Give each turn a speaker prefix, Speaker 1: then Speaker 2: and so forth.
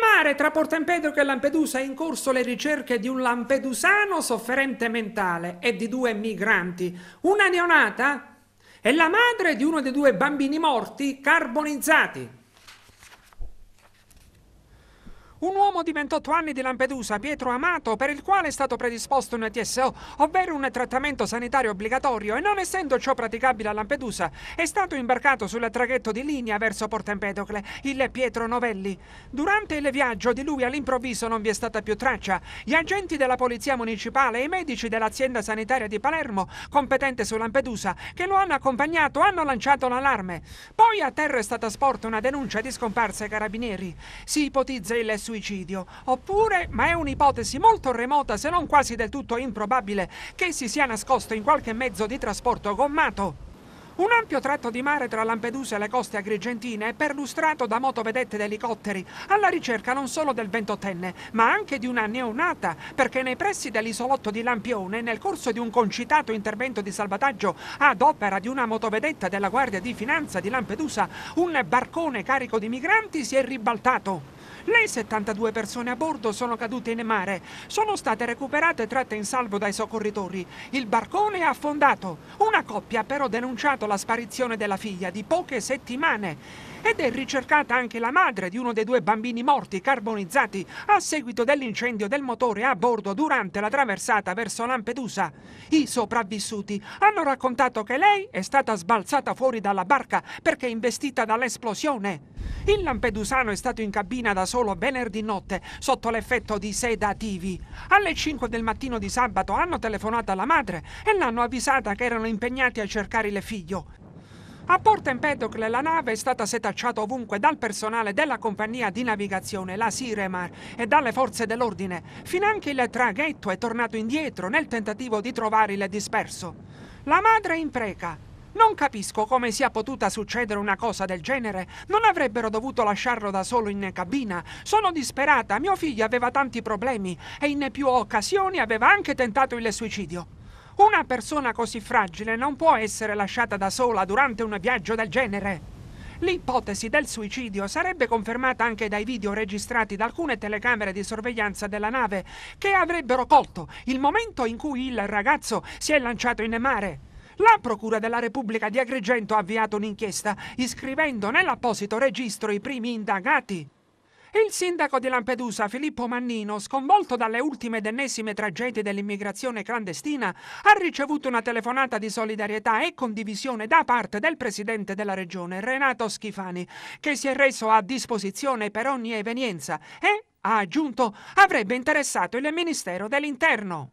Speaker 1: mare tra Porto Empedocle e Lampedusa è in corso le ricerche di un lampedusano sofferente mentale e di due migranti, una neonata e la madre di uno dei due bambini morti carbonizzati. Un uomo di 28 anni di Lampedusa, Pietro Amato, per il quale è stato predisposto un TSO, ovvero un trattamento sanitario obbligatorio, e non essendo ciò praticabile a Lampedusa, è stato imbarcato sul traghetto di linea verso Porto Empedocle, il Pietro Novelli. Durante il viaggio di lui all'improvviso non vi è stata più traccia. Gli agenti della Polizia Municipale e i medici dell'azienda sanitaria di Palermo, competente su Lampedusa, che lo hanno accompagnato, hanno lanciato l'allarme. Poi a terra è stata sporta una denuncia di scomparsa ai carabinieri. Si ipotizza il suicidio suicidio, oppure, ma è un'ipotesi molto remota se non quasi del tutto improbabile, che si sia nascosto in qualche mezzo di trasporto gommato. Un ampio tratto di mare tra Lampedusa e le coste agrigentine è perlustrato da motovedette ed elicotteri, alla ricerca non solo del ventottenne, ma anche di una neonata, perché nei pressi dell'isolotto di Lampione, nel corso di un concitato intervento di salvataggio ad opera di una motovedetta della Guardia di Finanza di Lampedusa, un barcone carico di migranti si è ribaltato. Le 72 persone a bordo sono cadute in mare. Sono state recuperate e tratte in salvo dai soccorritori. Il barcone è affondato. Una coppia ha però denunciato la sparizione della figlia di poche settimane. Ed è ricercata anche la madre di uno dei due bambini morti carbonizzati a seguito dell'incendio del motore a bordo durante la traversata verso Lampedusa. I sopravvissuti hanno raccontato che lei è stata sbalzata fuori dalla barca perché investita dall'esplosione. Il lampedusano è stato in cabina da solo venerdì notte sotto l'effetto di sedativi. Alle 5 del mattino di sabato hanno telefonato alla madre e l'hanno avvisata che erano impegnati a cercare il figlio. A Porto Empedocle la nave è stata setacciata ovunque dal personale della compagnia di navigazione, la Siremar, e dalle forze dell'ordine. Finanche il traghetto è tornato indietro nel tentativo di trovare il disperso. La madre impreca. Non capisco come sia potuta succedere una cosa del genere. Non avrebbero dovuto lasciarlo da solo in cabina. Sono disperata, mio figlio aveva tanti problemi e in più occasioni aveva anche tentato il suicidio. Una persona così fragile non può essere lasciata da sola durante un viaggio del genere. L'ipotesi del suicidio sarebbe confermata anche dai video registrati da alcune telecamere di sorveglianza della nave, che avrebbero colto il momento in cui il ragazzo si è lanciato in mare. La Procura della Repubblica di Agrigento ha avviato un'inchiesta iscrivendo nell'apposito registro i primi indagati. Il sindaco di Lampedusa, Filippo Mannino, sconvolto dalle ultime ed ennesime tragedie dell'immigrazione clandestina, ha ricevuto una telefonata di solidarietà e condivisione da parte del presidente della regione, Renato Schifani, che si è reso a disposizione per ogni evenienza e, ha aggiunto, avrebbe interessato il Ministero dell'Interno.